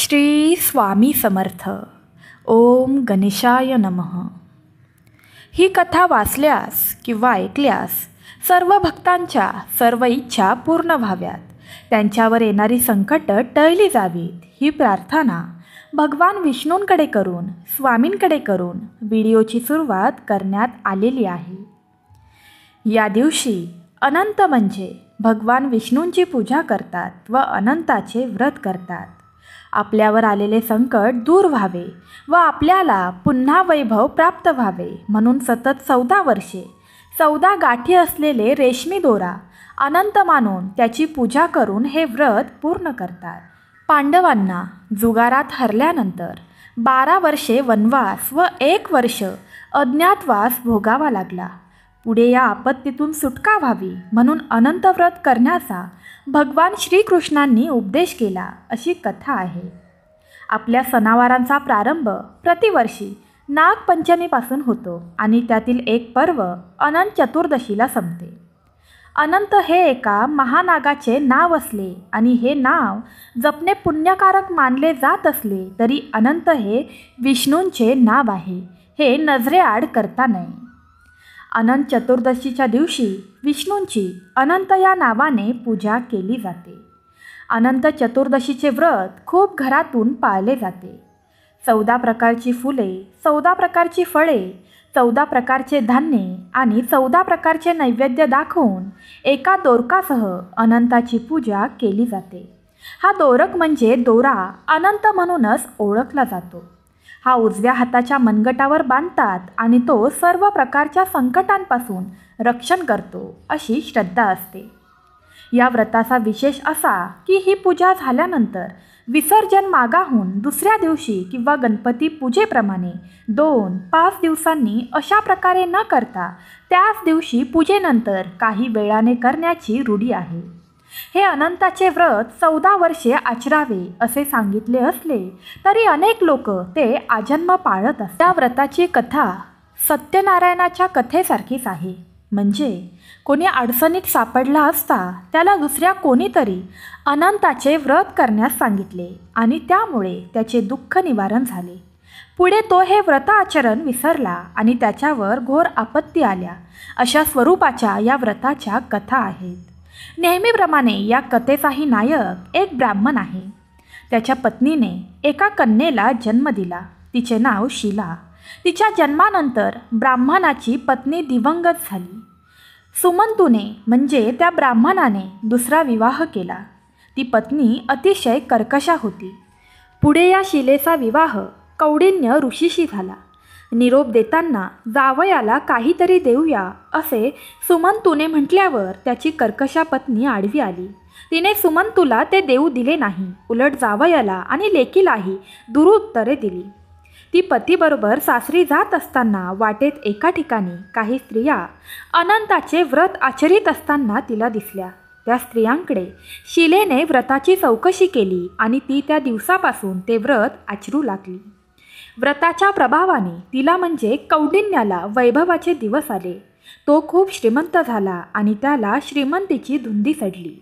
श्री स्वामी समर्थ ओम गणेशाय नम ही कथा वाचल्यास किंवा ऐकल्यास सर्व भक्तांच्या सर्व इच्छा पूर्ण व्हाव्यात त्यांच्यावर येणारी संकटं टळली जावीत ही प्रार्थना भगवान विष्णूंकडे करून स्वामींकडे करून व्हिडिओची सुरुवात करण्यात आलेली आहे या दिवशी अनंत म्हणजे भगवान विष्णूंची पूजा करतात व अनंताचे व्रत करतात आपल्यावर आलेले संकट दूर व्हावे व आपल्याला पुन्हा वैभव प्राप्त व्हावे म्हणून सतत चौदा वर्षे चौदा गाठी असलेले रेशमी दोरा अनंत मानून त्याची पूजा करून हे व्रत पूर्ण करतात पांडवांना जुगारात हरल्यानंतर बारा वर्षे वनवास व एक वर्ष अज्ञातवास भोगावा लागला पुढे या आपत्तीतून सुटका व्हावी म्हणून अनंत व्रत करण्याचा भगवान श्रीकृष्णांनी उपदेश केला अशी कथा आहे आपल्या सणावारांचा प्रारंभ प्रतिवर्षी नागपंचमीपासून होतो आणि त्यातील एक पर्व अनंत चतुर्दशीला संपते अनंत हे एका महानागाचे नाव असले आणि हे नाव जपणे पुण्यकारक मानले जात असले तरी अनंत हे विष्णूंचे नाव आहे हे नजरेआड करता नये अनंत चतुर्दशीच्या दिवशी विष्णूंची अनंत या नावाने पूजा केली जाते अनंत चतुर्दशीचे व्रत खूप घरातून पाळले जाते चौदा प्रकारची फुले चौदा प्रकारची फळे चौदा प्रकारचे धान्ये आणि चौदा प्रकारचे नैवेद्य दाखवून एका दोरकासह अनंताची पूजा केली जाते हा दोरक म्हणजे दोरा अनंत म्हणूनच ओळखला जातो हा उजव्या हाताच्या मनगटावर बांधतात आणि तो सर्व प्रकारच्या संकटांपासून रक्षण करतो अशी श्रद्धा असते या व्रताचा विशेष असा की ही पूजा झाल्यानंतर विसर्जन मागाहून दुसऱ्या दिवशी किंवा गणपती पूजेप्रमाणे दोन पाच दिवसांनी अशा प्रकारे न करता त्याच दिवशी पूजेनंतर काही वेळाने करण्याची रूढी आहे हे अनंताचे व्रत चौदा वर्षे आचरावे असे सांगितले असले तरी अनेक लोक ते आजन्म पाळत असत त्या व्रताची कथा सत्यनारायणाच्या कथेसारखीच आहे म्हणजे कोणी अडचणीत सापडला असता त्याला दुसऱ्या कोणीतरी अनंताचे व्रत करण्यास सांगितले आणि त्यामुळे त्याचे दुःख निवारण झाले पुढे तो हे व्रत आचरण विसरला आणि त्याच्यावर घोर आपत्ती आल्या अशा स्वरूपाच्या या व्रताच्या कथा आहेत नेहमीप्रमाणे या कथेचाही नायक एक ब्राह्मण आहे त्याच्या पत्नीने एका कन्येला जन्म दिला तिचे नाव शिला तिच्या जन्मानंतर ब्राह्मणाची पत्नी दिवंगत झाली सुमंतूने म्हणजे त्या ब्राह्मणाने दुसरा विवाह केला ती पत्नी अतिशय कर्कशा होती पुढे या शिलेचा विवाह कौडिन्य ऋषीशी झाला निरोप देताना जावयाला काहीतरी देऊया असे सुमंतूने म्हटल्यावर त्याची कर्कशा पत्नी आडवी आली तिने सुमंतूला ते देऊ दिले नाही उलट जावयाला आणि लेकीलाही दुरुत्तरे दिली ती पतीबरोबर सासरी जात असताना वाटेत एका ठिकाणी काही स्त्रिया अनंताचे व्रत आचरित असताना तिला दिसल्या त्या स्त्रियांकडे शिलेने व्रताची चौकशी केली आणि ती त्या दिवसापासून ते व्रत आचरू लागली व्रताच्या प्रभावाने तिला म्हणजे कौडिन्याला वैभवाचे दिवस आले तो खूप श्रीमंत झाला आणि त्याला श्रीमंतीची धुंदी सडली।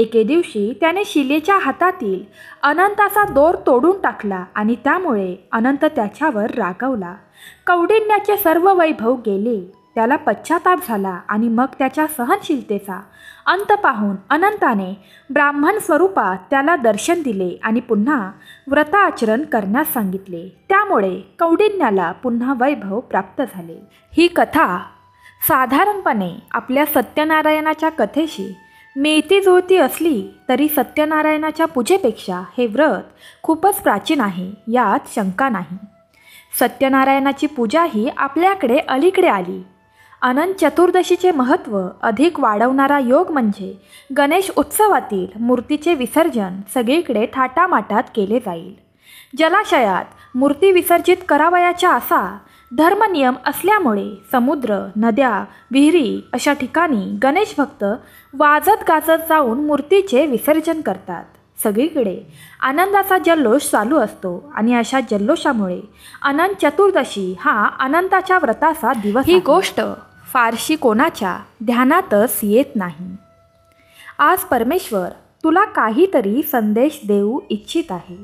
एके दिवशी त्याने शिलेच्या हातातील अनंताचा दोर तोडून टाकला आणि त्यामुळे अनंत त्याच्यावर रागवला कौडिन्याचे सर्व वैभव गेले त्याला पश्चाताप झाला आणि मग त्याच्या सहनशीलतेचा अंत पाहून अनंताने ब्राह्मण स्वरूपात त्याला दर्शन दिले आणि पुन्हा व्रताचरण करण्यास सांगितले त्यामुळे कौडिन्याला पुन्हा वैभव प्राप्त झाले ही कथा साधारणपणे आपल्या सत्यनारायणाच्या कथेशी मेती जुळती असली तरी सत्यनारायणाच्या पूजेपेक्षा हे व्रत खूपच प्राचीन आहे यात शंका नाही सत्यनारायणाची पूजा ही आपल्याकडे अलीकडे आली अनंत चतुर्दशीचे महत्त्व अधिक वाढवणारा योग म्हणजे गणेश उत्सवातील मूर्तीचे विसर्जन सगळीकडे थाटामाटात केले जाईल जलाशयात मूर्ती विसर्जित करावयाच्या असा धर्मनियम असल्यामुळे समुद्र नद्या विहिरी अशा ठिकाणी गणेश भक्त वाजत गाजत जाऊन मूर्तीचे विसर्जन करतात सगळीकडे आनंदाचा जल्लोष चालू असतो आणि अशा जल्लोषामुळे अनंत चतुर्दशी हा अनंताच्या व्रताचा दिवस ही गोष्ट फारशी कोणाच्या ध्यानातच येत नाही आज परमेश्वर तुला काहीतरी संदेश देऊ इच्छित आहे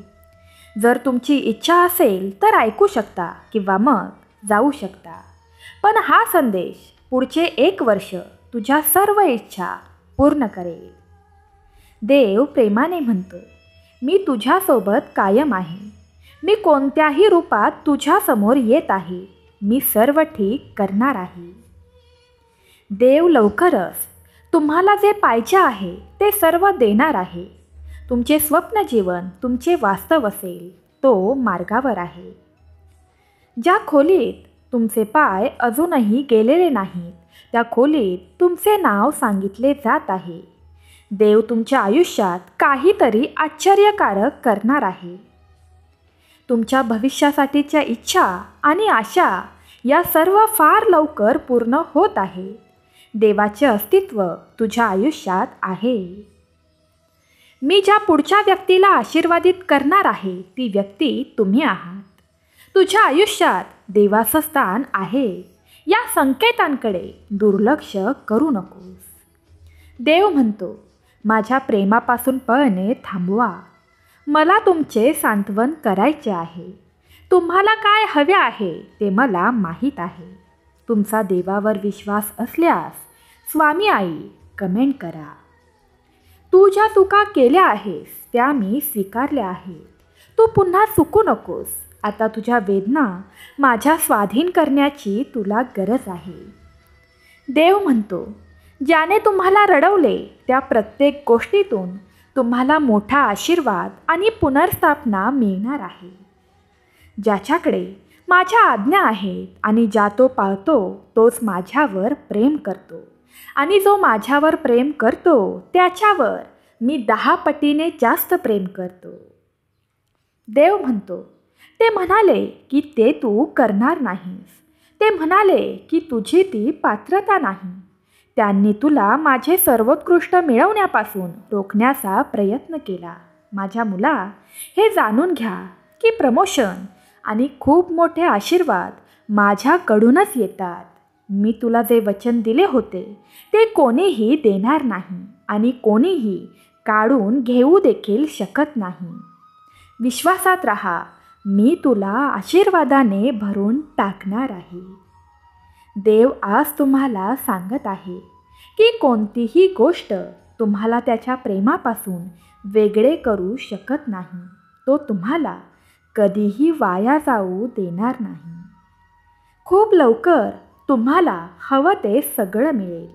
जर तुमची इच्छा असेल तर ऐकू शकता किंवा मग जाऊ शकता पण हा संदेश पुढचे एक वर्ष तुझ्या सर्व इच्छा पूर्ण करेल देव प्रेमाने म्हणतो मी तुझ्यासोबत कायम आहे मी कोणत्याही रूपात तुझ्यासमोर येत आहे मी सर्व ठीक करणार आहे देव लवकरच तुम्हाला जे पाहिजे आहे ते सर्व देणार आहे तुमचे स्वप्न जीवन तुमचे वास्तव असेल तो मार्गावर आहे ज्या खोलीत तुमचे पाय अजूनही गेलेले नाहीत त्या खोलीत तुमचे नाव सांगितले जात आहे देव तुमच्या आयुष्यात काहीतरी आश्चर्यकारक करणार आहे तुमच्या भविष्यासाठीच्या इच्छा आणि आशा या सर्व फार लवकर पूर्ण होत आहे देवाचे अस्तित्व तुझ्या आयुष्यात आहे मी ज्या पुढच्या व्यक्तीला आशीर्वादित करणार आहे ती व्यक्ती तुम्ही आहात तुझ्या आयुष्यात देवाचं स्थान आहे या संकेतांकडे दुर्लक्ष करू नकोस देव म्हणतो माझ्या प्रेमापासून पळणे थांबवा मला तुमचे सांत्वन करायचे आहे तुम्हाला काय हवे आहे ते मला माहीत आहे तुमचा देवावर विश्वास असल्यास स्वामी आई कमेंट करा तू ज्या चुका केल्या आहेस त्या मी स्वीकारल्या आहेत तू पुन्हा चुकू नकोस आता तुझ्या वेदना माझ्या स्वाधीन करण्याची तुला गरज आहे देव म्हणतो ज्याने तुम्हाला रडवले त्या प्रत्येक गोष्टीतून तुम्हाला मोठा आशीर्वाद आणि पुनर्स्थापना मिळणार आहे ज्याच्याकडे माझ्या आज्ञा आहेत आणि ज्या तो पाळतो तोच माझ्यावर प्रेम करतो आणि जो माझ्यावर प्रेम करतो त्याच्यावर मी दहा पटीने जास्त प्रेम करतो देव म्हणतो ते म्हणाले की ते तू करणार नाहीस ते म्हणाले की तुझी ती पात्रता नाही त्यांनी तुला माझे सर्वोत्कृष्ट मिळवण्यापासून रोखण्याचा प्रयत्न केला माझ्या मुला हे जाणून घ्या की प्रमोशन आणि खूप मोठे आशीर्वाद माझ्याकडूनच येतात मी तुला जे वचन दिले होते ते कोणीही देणार नाही आणि कोणीही काढून घेऊ देखील शकत नाही विश्वासात राहा मी तुला आशीर्वादाने भरून टाकणार आहे देव आज तुम्हाला सांगत आहे की कोणतीही गोष्ट तुम्हाला त्याच्या प्रेमापासून वेगळे करू शकत नाही तो तुम्हाला कधीही वाया जाऊ देणार नाही खूप लवकर तुम्हाला हवं ते सगळं मिळेल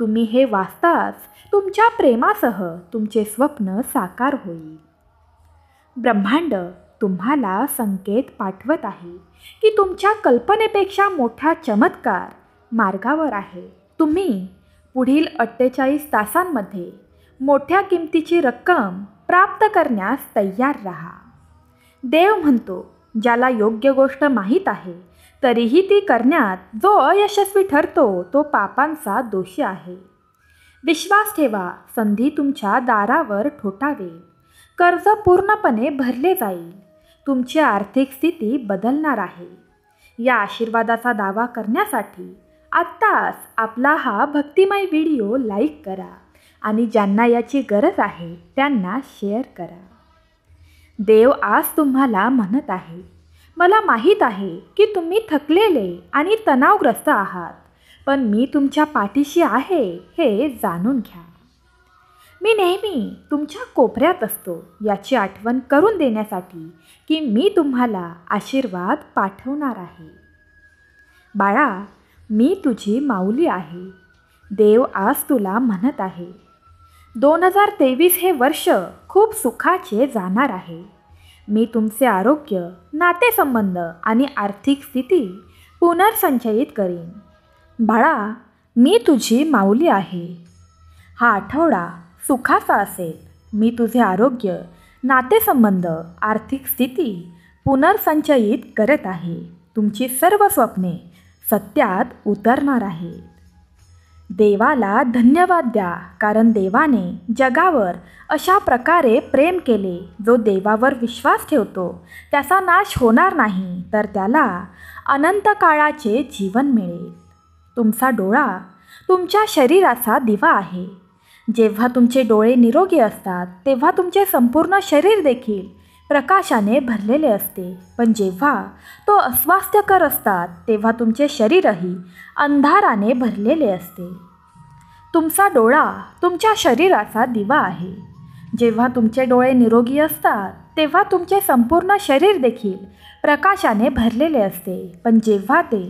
तुम्ही हे वाचताच तुमच्या प्रेमासह तुमचे स्वप्न साकार होईल ब्रह्मांड तुम्हाला संकेत पाठवत आहे की तुमच्या कल्पनेपेक्षा मोठा चमत्कार मार्गावर आहे तुम्ही पुढील अठ्ठेचाळीस तासांमध्ये मोठ्या किमतीची रक्कम प्राप्त करण्यास तयार रहा देव म्हणतो ज्याला योग्य गोष्ट माहीत आहे तरीही ती करण्यात जो अयशस्वी ठरतो तो पापांचा दोषी आहे विश्वास ठेवा संधी तुमच्या दारावर ठोठावे कर्ज पूर्णपणे भरले जाईल तुमची आर्थिक स्थिती बदलणार आहे या आशीर्वादाचा दावा करण्यासाठी आत्ताच आपला हा भक्तिमय व्हिडिओ लाईक करा आणि ज्यांना याची गरज आहे त्यांना शेअर करा देव आज तुम्हाला म्हणत आहे मला माहीत आहे की तुम्ही थकलेले आणि तणावग्रस्त आहात पण मी तुमच्या पाठीशी आहे हे जाणून घ्या मी नेहमी तुमच्या कोपऱ्यात असतो याची आठवण करून देण्यासाठी की मी तुम्हाला आशीर्वाद पाठवणार आहे बाळा मी तुझी माऊली आहे देव आज तुला म्हणत आहे दोन हजार तेवीस हे वर्ष खूप सुखाचे जाणार आहे मी तुमचे आरोग्य नातेसंबंध आणि आर्थिक स्थिती पुनर्संचयित करीन बाळा मी तुझी माऊली आहे हा आठवडा सुखाचा असेल मी तुझे आरोग्य नातेसंबंध आर्थिक स्थिती पुनर्संचयित करत आहे तुमची सर्व स्वप्ने सत्यात उतरणार आहे देवाला धन्यवाद द्या कारण देवाने जगावर अशा प्रकारे प्रेम केले जो देवावर विश्वास ठेवतो त्याचा नाश होणार नाही तर त्याला अनंत काळाचे जीवन मिळेल तुमचा डोळा तुमच्या शरीराचा दिवा आहे जेव्हा तुमचे डोळे निरोगी असतात तेव्हा तुमचे संपूर्ण शरीर देखील प्रकाशाने भरलेले असते पण जेव्हा तो अस्वास्थ्यकर असतात तेव्हा तुमचे शरीरही अंधाराने भरलेले असते तुमचा डोळा तुमच्या शरीराचा दिवा आहे जेव्हा तुमचे डोळे निरोगी असतात तेव्हा तुमचे संपूर्ण शरीर देखील प्रकाशाने भरलेले असते पण जेव्हा ते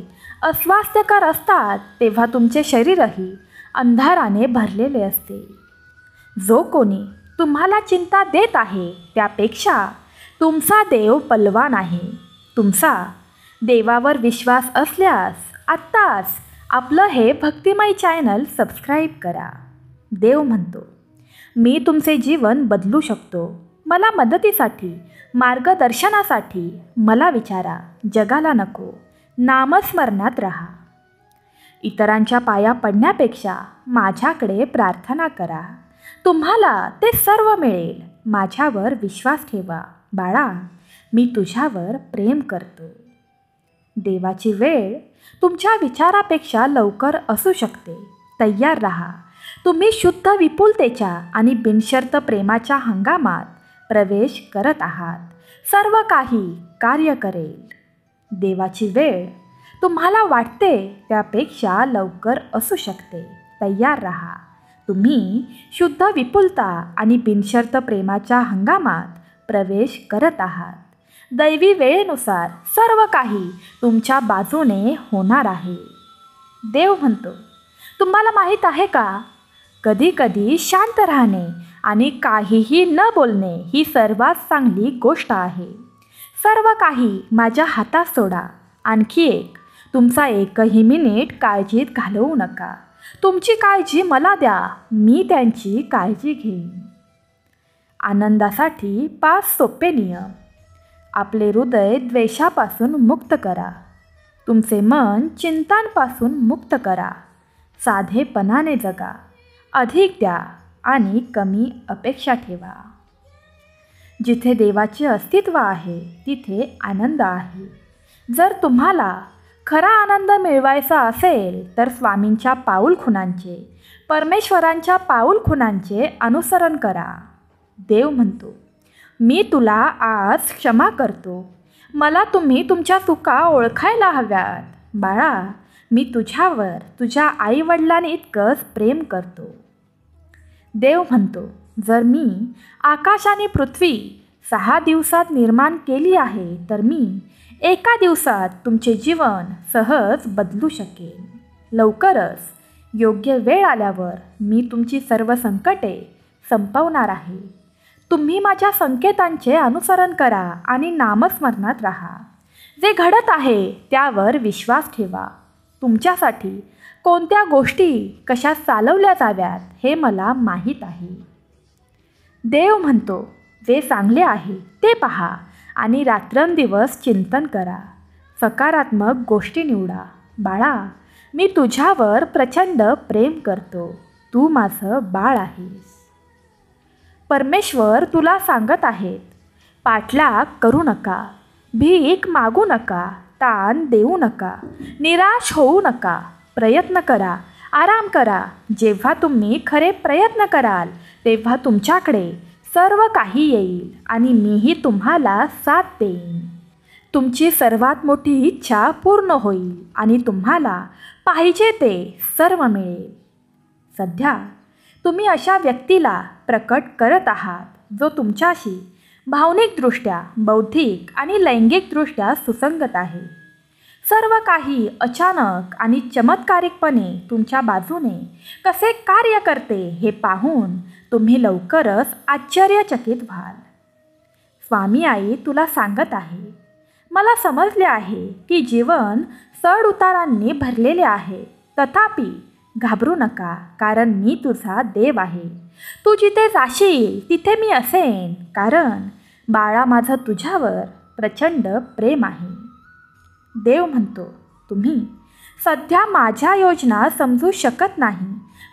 अस्वास्थ्यकर असतात तेव्हा तुमचे शरीरही अंधाराने भरलेले असते जो कोणी तुम्हाला चिंता देत आहे त्यापेक्षा तुमचा देव पलवान आहे तुमचा देवावर विश्वास असल्यास आत्ताच आपलं हे भक्तिमय चॅनल सबस्क्राईब करा देव म्हणतो मी तुमचे जीवन बदलू शकतो मला मदतीसाठी मार्गदर्शनासाठी मला विचारा जगाला नको नामस्मरणात राहा इतरांच्या पाया पडण्यापेक्षा माझ्याकडे प्रार्थना करा तुम्हाला ते सर्व मिळेल माझ्यावर विश्वास ठेवा बाळा मी तुझ्यावर प्रेम करतो देवाची वेळ तुमच्या विचारापेक्षा लवकर असू शकते तयार राहा तुम्ही शुद्ध विपुलतेच्या आणि बिनशर्त प्रेमाच्या हंगामात प्रवेश करत आहात सर्व काही कार्य करेल देवाची वेळ तुम्हाला वाटते त्यापेक्षा लवकर असू शकते तयार राहा तुम्ही शुद्ध विपुलता आणि बिनशर्त प्रेमाच्या हंगामात प्रवेश करत आहात दैवी वेळेनुसार सर्व काही तुमच्या बाजूने होणार आहे देव म्हणतो तुम्हाला माहीत आहे का कधीकधी शांत राहणे आणि काहीही न बोलणे ही सर्वात चांगली गोष्ट आहे सर्व काही माझ्या हातात सोडा आणखी एक तुमचा एकही मिनिट काळजीत घालवू नका तुमची काळजी मला द्या मी त्यांची काळजी घेईन आनंदासाठी पाच सोपे नियम आपले हृदय द्वेषापासून मुक्त करा तुमचे मन चिंतांपासून मुक्त करा साधेपणाने जगा अधिक द्या आणि कमी अपेक्षा ठेवा जिथे देवाचे अस्तित्व आहे तिथे आनंद आहे जर तुम्हाला खरा आनंद मिळवायचा असेल तर स्वामींच्या पाऊलखुनांचे परमेश्वरांच्या पाऊलखुनांचे अनुसरण करा देव म्हणतो मी तुला आज क्षमा करतो मला तुम्ही तुमच्या चुका ओळखायला हव्यात बाळा मी तुझ्यावर तुझ्या आईवडिलांनी इतकंच प्रेम करतो देव म्हणतो जर मी आकाश आणि पृथ्वी सहा दिवसात निर्माण केली आहे तर मी एका दिवसात तुमचे जीवन सहज बदलू शकेन लवकरच योग्य वेळ आल्यावर मी तुमची सर्व संकटे संपवणार आहे तुम्ही माझ्या संकेतांचे अनुसरण करा आणि नामस्मरणात राहा जे घडत आहे त्यावर विश्वास ठेवा तुमच्यासाठी कोणत्या गोष्टी कशा चालवल्या जाव्यात हे मला माहीत आहे देव म्हणतो जे चांगले आहे ते पहा आणि रात्रंदिवस चिंतन करा सकारात्मक गोष्टी निवडा बाळा मी तुझ्यावर प्रचंड प्रेम करतो तू माझं बाळ आहेस परमेश्वर तुला सांगत आहेत पाठलाग करू नका भीक मागू नका ताण देऊ नका निराश होऊ नका प्रयत्न करा आराम करा जेव्हा तुम्ही खरे प्रयत्न कराल तेव्हा तुमच्याकडे सर्व काही येईल आणि मीही तुम्हाला साथ देईन तुमची सर्वात मोठी इच्छा पूर्ण होईल आणि तुम्हाला पाहिजे ते सर्व मिळेल सध्या तुम्ही अशा व्यक्तीला प्रकट करत आहात जो तुमच्याशी भावनिकदृष्ट्या बौद्धिक आणि लैंगिकदृष्ट्या सुसंगत आहे सर्व काही अचानक आणि चमत्कारिकपणे तुमच्या बाजूने कसे कार्य करते हे पाहून तुम्ही लवकरच आश्चर्यचकित व्हाल स्वामी आई तुला सांगत आहे मला समजले आहे की जीवन चढउतारांनी भरलेले आहे तथापि घाबरू नका कारण मी तुझा देव आहे तू जिथे जाशील तिथे मी असेन कारण बाळा माझं तुझ्यावर प्रचंड प्रेम आहे देव म्हणतो तुम्ही सध्या माझ्या योजना समजू शकत नाही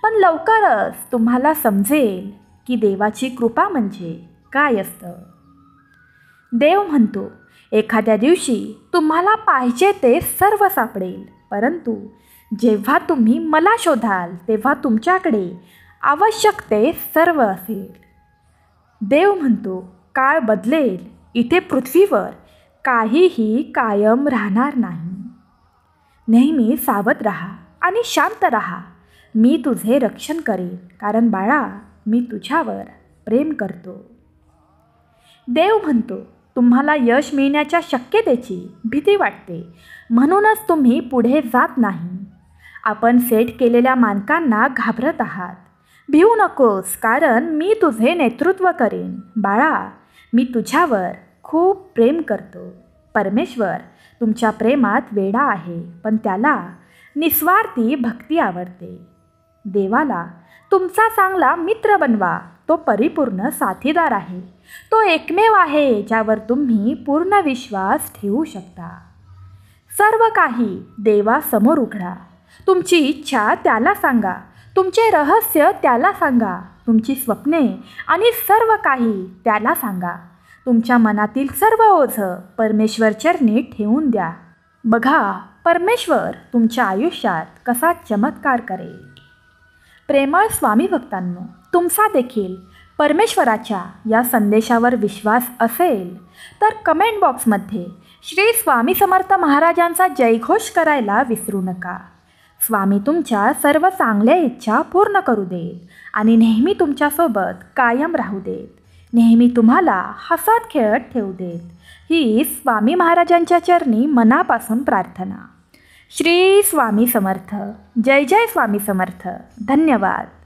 पण लवकरच तुम्हाला समजेल की देवाची कृपा म्हणजे काय असतं देव म्हणतो एखाद्या दिवशी तुम्हाला पाहिजे ते सर्व सापडेल परंतु जेव्हा तुम्ही मला शोधाल तेव्हा तुमच्याकडे आवश्यक ते सर्व असेल देव म्हणतो काळ बदलेल इथे पृथ्वीवर काहीही कायम राहणार नाही नेहमी सावध राहा आणि शांत राहा मी तुझे रक्षण करेन कारण बाळा मी तुझ्यावर प्रेम करतो देव म्हणतो तुम्हाला यश मिळण्याच्या शक्यतेची भीती वाटते म्हणूनच तुम्ही पुढे जात नाही आपण सेट केलेल्या मानकांना घाबरत आहात भिवू नकोस कारण मी तुझे नेतृत्व करेन बाळा मी तुझ्यावर खूप प्रेम करतो परमेश्वर तुमच्या प्रेमात वेडा आहे पण त्याला निस्वार्थी भक्ती आवडते देवाला तुमचा चांगला मित्र बनवा तो परिपूर्ण साथीदार आहे तो एकमेव आहे ज्यावर तुम्ही पूर्ण विश्वास ठेवू शकता सर्व काही देवासमोर उघडा तुमची इच्छा त्याला सांगा तुमचे रहस्य त्याला सांगा तुमची स्वप्ने आणि सर्व काही त्याला सांगा तुमच्या मनातील सर्व ओझ परमेश्वर चरणी ठेवून द्या बघा परमेश्वर तुमच्या आयुष्यात कसा चमत्कार करेल प्रेमळ स्वामी भक्तांनो तुमचा देखील परमेश्वराच्या या संदेशावर विश्वास असेल तर कमेंट बॉक्समध्ये श्री स्वामी समर्थ महाराजांचा जयघोष करायला विसरू नका स्वामी तुमच्या सर्व चांगल्या इच्छा पूर्ण करू देत आणि नेहमी तुमच्यासोबत कायम राहू देत नेहमी तुम्हाला हसत खेळत ठेवू देत ही स्वामी महाराजांच्या चरणी मनापासून प्रार्थना श्री स्वामी समर्थ जय जय स्वामी समर्थ धन्यवाद